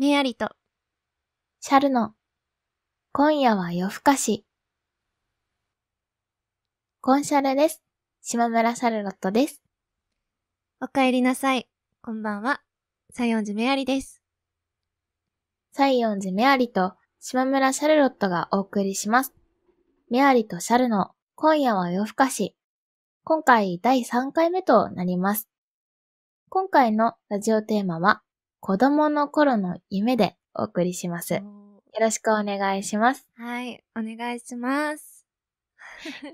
メアリと、シャルの、今夜は夜更かし。コンシャルです。島村シャルロットです。お帰りなさい。こんばんは。西園寺メアリです。西園寺メアリと島村シャルロットがお送りします。メアリとシャルの今夜は夜更かし。今回第3回目となります。今回のラジオテーマは子供の頃の夢でお送りします。よろしくお願いします。はい、お願いします。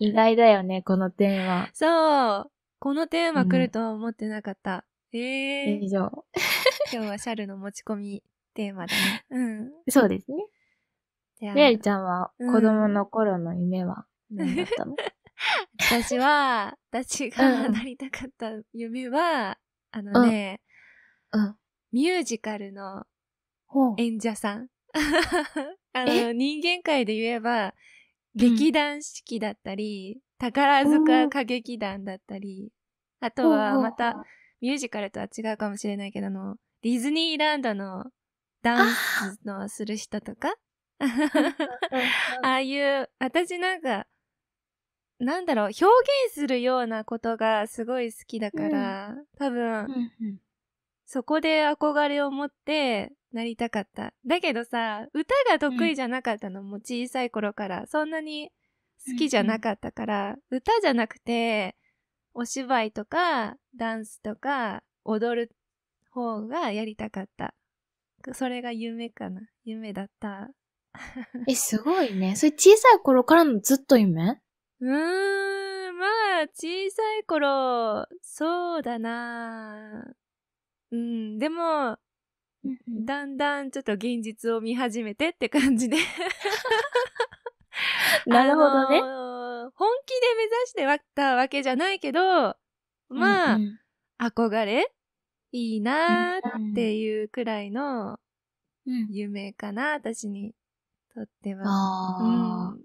意外だよね、このテーマ。そう。このテーマ来るとは思ってなかった。うん、ええー、以上。今日はシャルの持ち込みテーマだね。うん。そうですね。りあリちゃんは子供の頃の夢は何だったの、うん、私は、私がなりたかった夢は、あのね、うん、うんミュージカルの演者さん。あの、人間界で言えば、劇団四季だったり、うん、宝塚歌劇団だったり、あとはまた、ミュージカルとは違うかもしれないけど、の、ディズニーランドのダンスのする人とか、ああいう、私なんか、なんだろう、表現するようなことがすごい好きだから、うん、多分、うんうん、そこで憧れを持ってなりたかった。だけどさ、歌が得意じゃなかったのも小さい頃から、そんなに好きじゃなかったから、歌じゃなくて、お芝居とか、ダンスとか、踊る方がやりたかった。それが夢かな。夢だった。え、すごいね。それ小さい頃からのずっと夢うーん、まあ、小さい頃、そうだなうん、でも、だんだんちょっと現実を見始めてって感じで なるほどね。本気で目指してったわけじゃないけど、まあ、うんうん、憧れいいなーっていうくらいの夢かな、私にとっては。うん、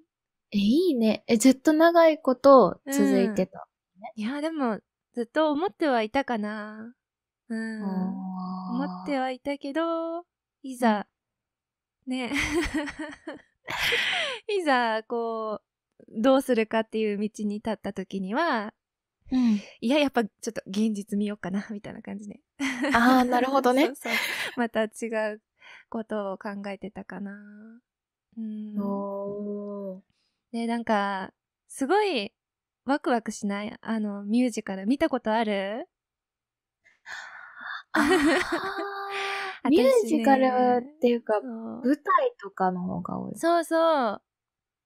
え、いいね。え、ずっと長いこと続いてた、うん、いや、でも、ずっと思ってはいたかな。うん、思ってはいたけど、いざ、ね、いざ、こう、どうするかっていう道に立った時には、うん、いや、やっぱちょっと現実見ようかな、みたいな感じで。ああ、なるほどね そうそう。また違うことを考えてたかな。うん。で、なんか、すごい、ワクワクしないあの、ミュージカル見たことある ミュージカルっていうか、舞台とかの方が多い。そうそう。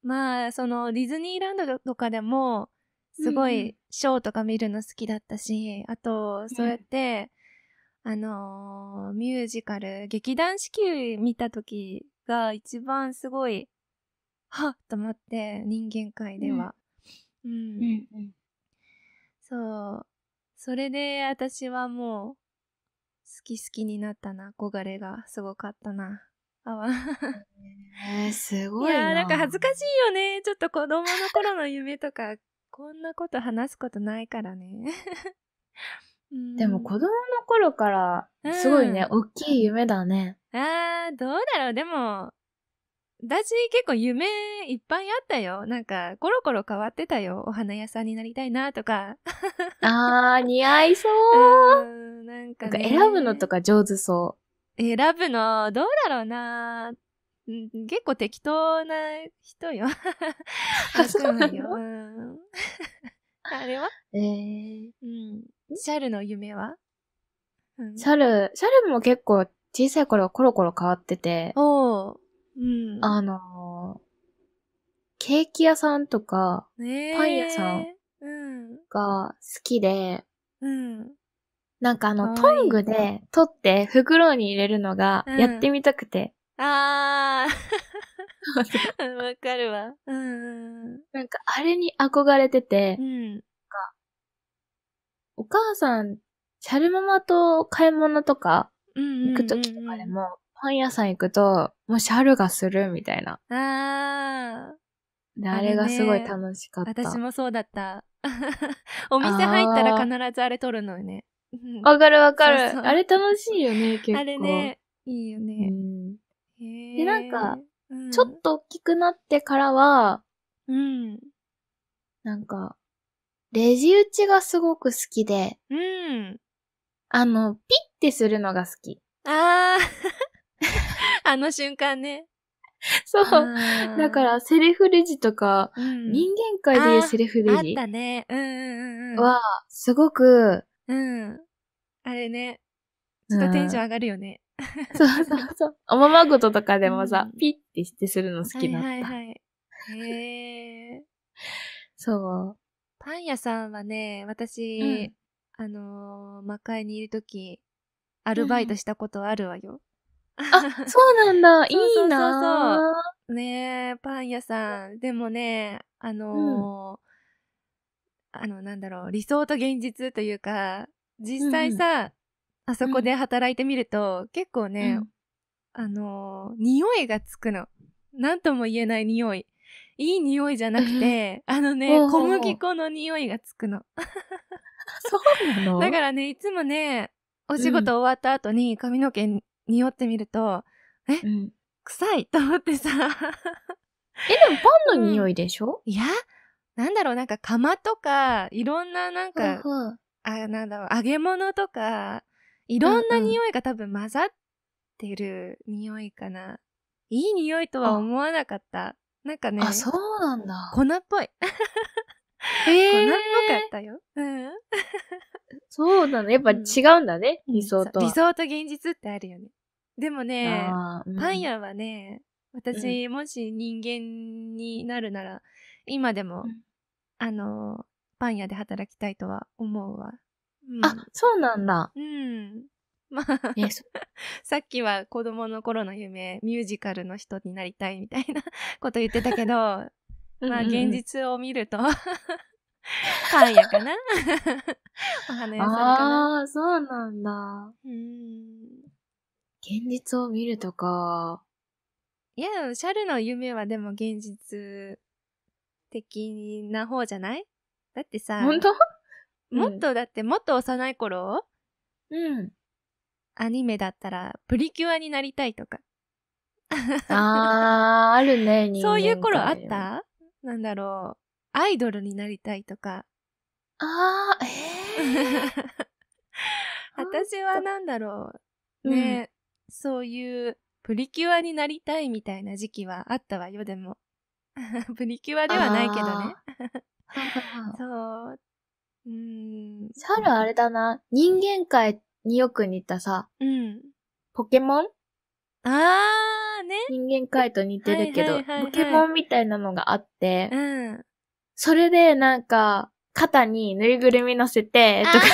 まあ、その、ディズニーランドとかでも、すごいショーとか見るの好きだったし、うん、あと、そうやって、うん、あのー、ミュージカル、劇団四季見た時が一番すごい、はっと思って、人間界では。うん。うん、そう。それで私はもう、好き好きになったな、憧れがすごかったな。あわ。えー、すごいな。いや、なんか恥ずかしいよね。ちょっと子供の頃の夢とか、こんなこと話すことないからね。でも子供の頃から、すごいね、うん、大きい夢だね。ああ、どうだろう。でも、私結構夢いっぱいあったよ。なんか、コロコロ変わってたよ。お花屋さんになりたいなとか。あー、似合いそう。うなんか、ね、んか選ぶのとか上手そう。選ぶの、どうだろうな。結構適当な人よ。あ、そうなよ。あれはえー、うん。シャルの夢は、うん、シャル、シャルも結構小さい頃はコロコロ変わってて。おー。うん、あの、ケーキ屋さんとか、パン屋さんが好きで、うん、なんかあの、トングで取って袋に入れるのがやってみたくて。うん、あわかるわ。うん、なんかあれに憧れてて、うん、お母さん、シャルママと買い物とか行くときとかでも、本屋さん行くと、もうシャルがするみたいな。あー。で、あれがすごい楽しかった。ね、私もそうだった。お店入ったら必ずあれ撮るのよね。わかるわかるあれ楽しいよね、結構。あれね、いいよね。で、なんか、うん、ちょっと大きくなってからは、うん。なんか、レジ打ちがすごく好きで、うん。あの、ピッてするのが好き。あー あの瞬間ね。そう。だから、セルフレジとか、うん、人間界でいうセルフレジあったね。うんうんうん。は、すごく、うん。あれね、ちょっとテンション上がるよね。うん、そうそうそう。おままごととかでもさ、うん、ピッてしてするの好きだった。はいはい、はい、へえ。そう。パン屋さんはね、私、あのー、魔界にいるとき、アルバイトしたことあるわよ。あ、そうなんだ。いいなそうそうねえ、パン屋さん。でもね、あのーうん、あの、なんだろう、理想と現実というか、実際さ、うんあそこで働いてみると、うん、結構ね、うん、あのー、匂いがつくの。なんとも言えない匂い。いい匂いじゃなくて、あのね、小麦粉の匂いがつくの。そうなの だからね、いつもね、お仕事終わった後に髪の毛匂ってみると、え、うん、臭いと思ってさ。え、でもパンの匂いでしょ、うん、いや、なんだろう、なんか釜とか、いろんななんか、ふうふうあ、なんだろう、揚げ物とか、いろんな匂いが多分混ざってる匂いかな。うんうん、いい匂いとは思わなかった。なんかね。あ、そうなんだ。粉っぽい。え ー、粉っぽかったよ。うん。そうなの。やっぱ違うんだね、うん、理想と。理想と現実ってあるよね。でもね、うん、パン屋はね、私、もし人間になるなら、今でも、あの、パン屋で働きたいとは思うわ。うん、あ、そうなんだ。うん。まあ、さっきは子供の頃の夢、ミュージカルの人になりたいみたいなこと言ってたけど、まあ現実を見るとパン屋かな お花屋さんかなああ、そうなんだ。うん。現実を見るとか。いや、シャルの夢はでも現実的な方じゃないだってさ。本当もっと、だってもっと幼い頃うん。アニメだったら、プリキュアになりたいとか。ああ、あるね、そういう頃あったなんだろう。アイドルになりたいとか。ああ、ええー、私はなんだろう。ね、うん、そういうプリキュアになりたいみたいな時期はあったわよ、でも。プリキュアではないけどね。そう。うん。猿あれだな。人間界によく似たさ。うん。ポケモンああ、ね。人間界と似てるけど、ポケモンみたいなのがあって。うん。それでなんか、肩にぬいぐるみ乗せて、とか。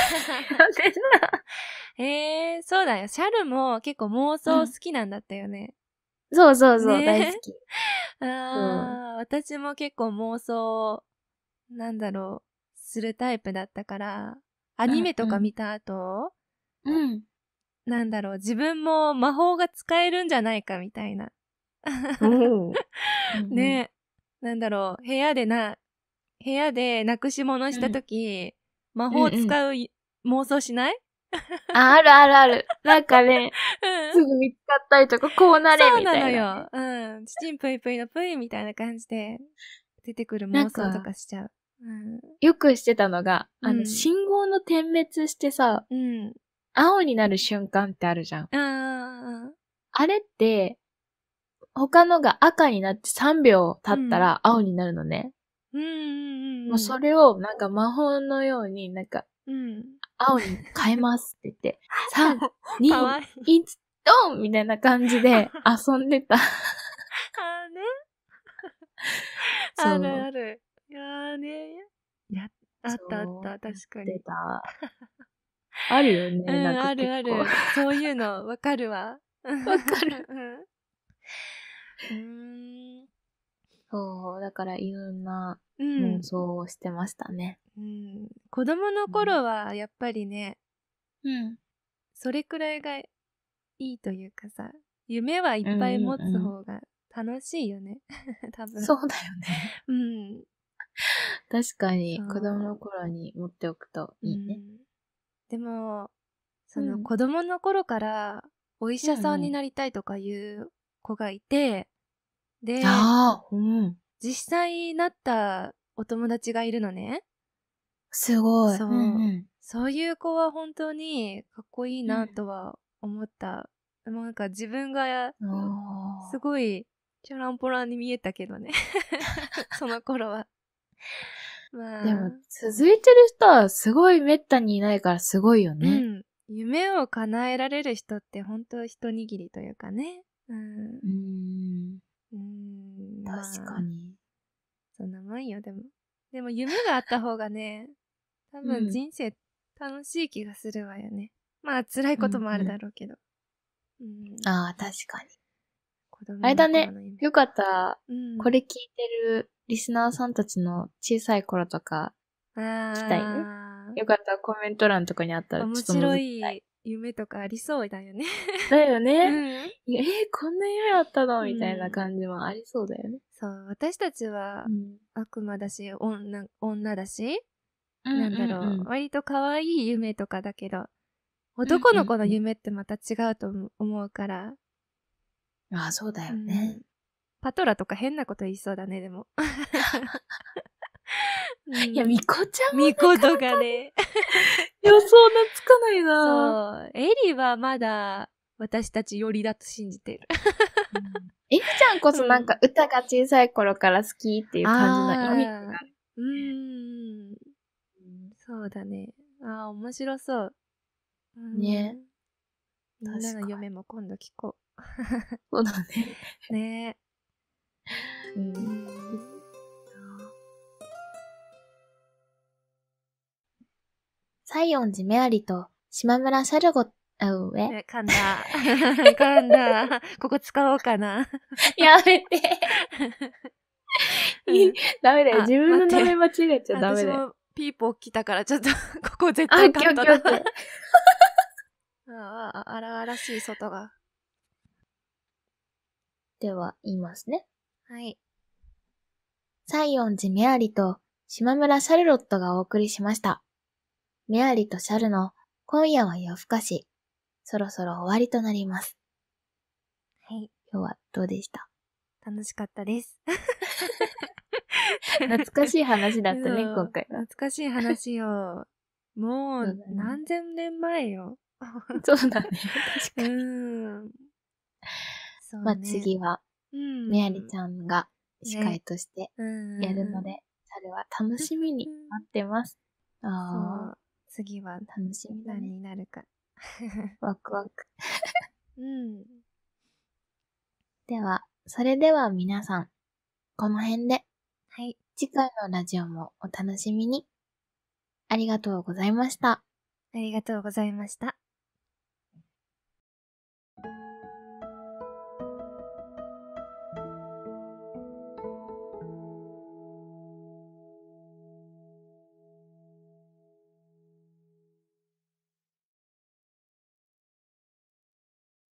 えー、そうだよ。シャルも結構妄想好きなんだったよね。うん、そうそうそう、ね、大好き。あうん、私も結構妄想、なんだろう、するタイプだったから、アニメとか見た後、うん、なんだろう、自分も魔法が使えるんじゃないかみたいな。ね、なんだろう、部屋でな、部屋でなくし物した時、うん、魔法使う、うん、妄想しない ああるあるある。なんかね、すぐ見つかったりとか、こうなれみたいな。そうなのよ。うん。ちチんぷいぷいのぷいみたいな感じで、出てくる妄想とかしちゃう。うん、よくしてたのが、あの、信号の点滅してさ、うん、青になる瞬間ってあるじゃん。ああれって、他のが赤になって3秒経ったら青になるのね。うんうんうん、もうそれをなんか魔法のようになんか、うん、青に変えますって言って、3、2、1、ドンみたいな感じで 遊んでた。ああね。あるある。いやね。や、あったあった、確かに。た。あるよね。うん、あるある。そういうの、わかるわ。わかる。うん。そう、だからいろんな妄想をしてましたね。うん。子供の頃はやっぱりね、うん。それくらいがいいというかさ、夢はいっぱい持つ方が楽しいよね。うんうん、多分。そうだよね。うん。確かに、子供の頃に持っておくといいね。うん、でも、その子供の頃からお医者さんになりたいとかいう子がいて、で、うん、実際なったお友達がいるのね。すごい。そううんうん、そういう子は本当にかっこいいなとは思った。うん、なんか自分が、すごい、チャランポランに見えたけどね。その頃は。まあ、でも、続いてる人はすごい滅多にいないからすごいよね。うん。夢を叶えられる人って本当一握りというかね。うん。うんうん確かに、そんなもんよでもでも夢があった方がね多分人生楽しい気がするわよね、うん、まあ辛いこともあるだろうけど、うん、うん、ああ確かにあれだねよかった、うん、これ聞いてるリスナーさんたちの小さい頃とか聞きたいねよかったらコメント欄とかにあったらちょっと面白い夢とかありそうだよね。だよね。うん、えー、こんな夢あったのみたいな感じもありそうだよね。うん、そう、私たちは悪魔だし、女女だし、うん、なんだろう、うんうん、割と可愛い夢とかだけど、男の子の夢ってまた違うと思うから。うんうん、ああ、そうだよね、パトラとか変なこと言いそうだね、でも。いや、ミコちゃんもミコとかね。予想なつかないなそう。エリはまだ私たち寄りだと信じてる。エリちゃんこそなんか歌が小さい頃から好きっていう感じの意味がある。うん。そうだね。ああ、面白そう。うん、ね。みんなの夢も今度聞こう。そうだね。ねえ。うん西園寺メアリと島村シャルゴ、あ、上噛んだ。噛んだ。ここ使おうかな。やめて。ダメだよ。自分の名前間違えちゃダメだよ。ピーポー来たから、ちょっと、ここ絶対カットだ。ああ、荒しい外が。では、言いますね。はい。西園寺メアリと島村シャルロットがお送りしました。メアリとシャルの今夜は夜更かし、そろそろ終わりとなります。はい。今日はどうでした楽しかったです。懐かしい話だったね、今回。懐かしい話よ。もう何千年前よ。そうだね。確かに。うん。まあ次は、メアリちゃんが司会としてやるので、それは楽しみに待ってます。ああ。次は楽しみだ、ね、になるか。ワクワク。うん。では、それでは皆さん、この辺で。はい。次回のラジオもお楽しみに。ありがとうございました。ありがとうございました。